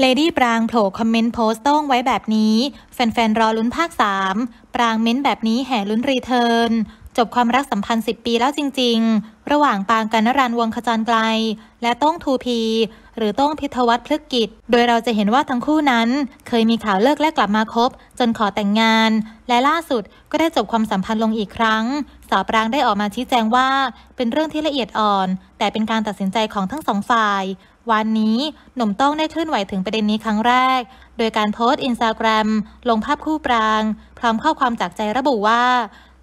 เลดี้ปรางโผล่คอมเมนต์โพสต์ต้องไว้แบบนี้ แฟนๆ รอลุ้นภาค 3 ปรางเม้นแบบนี้แห่ลุ้นรีเทิร์นจบความรักสัมพันธ์ 10 ปีแล้วจริงๆ ระหว่างปางกันนรันวงขจรไกล และต้องทูพี หรือต้องพิทวัตพฤกกิจ โดยเราจะเห็นว่าทั้งคู่นั้นเคยมีข่าวเลิกและกลับมาคบ จนขอแต่งงาน และล่าสุดก็ได้จบความสัมพันธ์ลงอีกครั้งาวปรางได้ออกมาชี้แจงว่า เป็นเรื่องที่ละเอียดอ่อน แต่เป็นการตัดสินใจของทั้งสองฝ่าย วันนี้หนุ่มต้องได้เคลื่อนไหวถึงประเด็นนี้ครั้งแรก โดยการโพสต์อินสตาแกรมลงภาพคู่ปราง พร้อมข้อความจากใจระบุว่า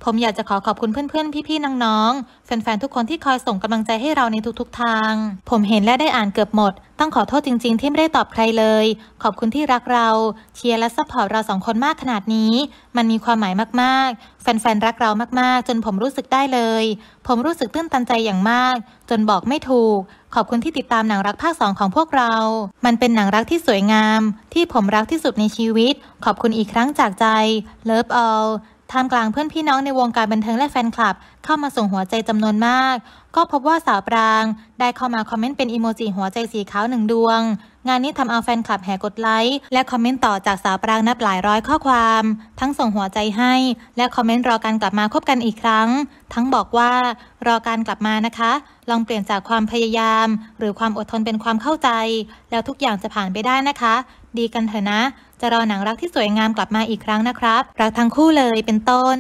ผมอยากจะขอขอบคุณเพื่อนๆ พี่ๆ น้องๆ แฟนๆ ทุกคนที่คอยส่งกำลังใจให้เราในทุกๆทาง ผมเห็นและได้อ่านเกือบหมดต้องขอโทษจริงๆที่ไม่ได้ตอบใครเลย ขอบคุณที่รักเรา เชียร์และซัพพอร์ตเราสองคนมากขนาดนี้ มันมีความหมายมากๆ แฟนๆ รักเรามากๆ จนผมรู้สึกได้เลย ผมรู้สึกตื้นตันใจอย่างมาก จนบอกไม่ถูก ขอบคุณที่ติดตามหนังรักภาคสองของพวกเรา มันเป็นหนังรักที่สวยงาม ที่ผมรักที่สุดในชีวิต ขอบคุณอีกครั้งจากใจ Love all ท่ามกลางเพื่อนพี่น้องในวงการบันเทิงและแฟนคลับ เข้ามาส่งหัวใจจำนวนมาก ก็พบว่าสาวปราง ได้เข้ามาคอมเมนต์เป็นอีโมจิหัวใจสีขาวหนึ่งดวงงานนี้ทำเอาแฟนคลับแห่กดไลค์และคอมเมนต์ต่อจากสาวปรางนับหลายร้อยข้อความ ทั้งส่งหัวใจให้ และคอมเมนต์รอการกลับมาคบกันอีกครั้ง ทั้งบอกว่า รอการกลับมานะคะ ลองเปลี่ยนจากความพยายาม หรือความอดทนเป็นความเข้าใจ แล้วทุกอย่างจะผ่านไปได้นะคะ ดีกันเถอะนะ จะรอหนังรักที่สวยงามกลับมาอีกครั้งนะครับรักทั้งคู่เลยเป็นต้น